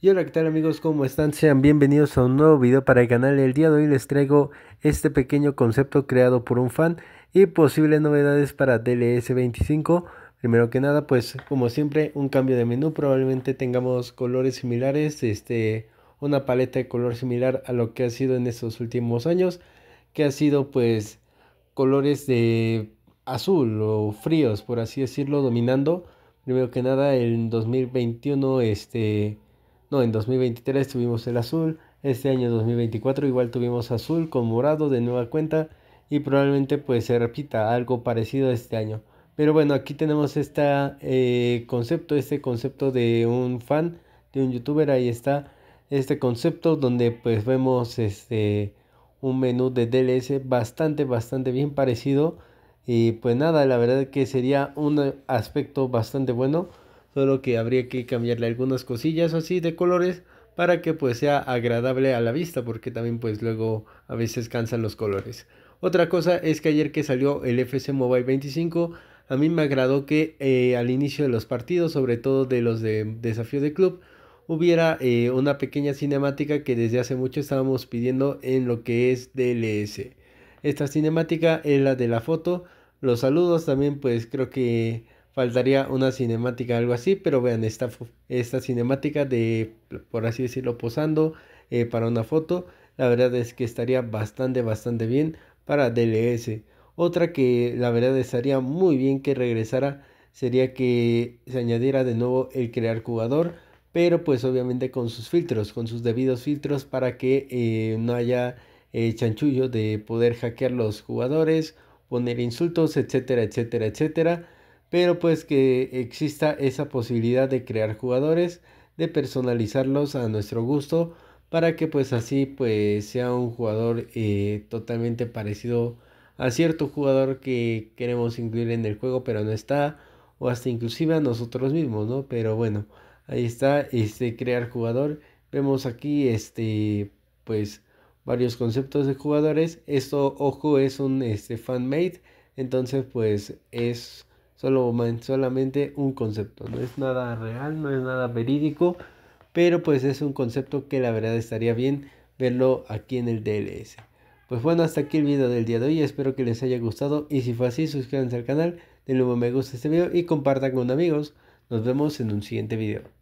Y hola, ¿qué tal amigos? ¿Cómo están? Sean bienvenidos a un nuevo video para el canal. El día de hoy les traigo este pequeño concepto creado por un fan y posibles novedades para DLS25. Primero que nada, pues como siempre, un cambio de menú. Probablemente tengamos colores similares, este, una paleta de color similar a lo que ha sido en estos últimos años, que ha sido pues colores de azul o fríos, por así decirlo, dominando. Primero que nada, en 2021, este no, en 2023 tuvimos el azul, este año 2024 igual tuvimos azul con morado de nueva cuenta y probablemente pues se repita algo parecido este año. Pero bueno, aquí tenemos este concepto, este concepto de un fan, de un youtuber, ahí está este concepto donde pues vemos este un menú de DLS bastante, bastante bien parecido. Y pues nada, la verdad que sería un aspecto bastante bueno solo que habría que cambiarle algunas cosillas así de colores para que pues sea agradable a la vista porque también pues luego a veces cansan los colores. Otra cosa es que ayer que salió el FC Mobile 25 a mí me agradó que eh, al inicio de los partidos, sobre todo de los de desafío de club, hubiera eh, una pequeña cinemática que desde hace mucho estábamos pidiendo en lo que es DLS. Esta cinemática es la de la foto, los saludos también pues creo que faltaría una cinemática, algo así, pero vean, esta, esta cinemática de, por así decirlo, posando eh, para una foto, la verdad es que estaría bastante, bastante bien para DLS. Otra que la verdad estaría muy bien que regresara sería que se añadiera de nuevo el crear jugador, pero pues obviamente con sus filtros, con sus debidos filtros para que eh, no haya eh, chanchullo de poder hackear los jugadores, poner insultos, etcétera, etcétera, etcétera pero pues que exista esa posibilidad de crear jugadores, de personalizarlos a nuestro gusto para que pues así pues sea un jugador eh, totalmente parecido a cierto jugador que queremos incluir en el juego pero no está o hasta inclusive a nosotros mismos no pero bueno ahí está este crear jugador vemos aquí este pues varios conceptos de jugadores esto ojo es un este fan made entonces pues es solo, solamente un concepto, no es nada real, no es nada verídico, pero pues es un concepto que la verdad estaría bien verlo aquí en el DLS. Pues bueno, hasta aquí el video del día de hoy, espero que les haya gustado y si fue así, suscríbanse al canal, denle un me gusta a este video y compartan con amigos. Nos vemos en un siguiente video.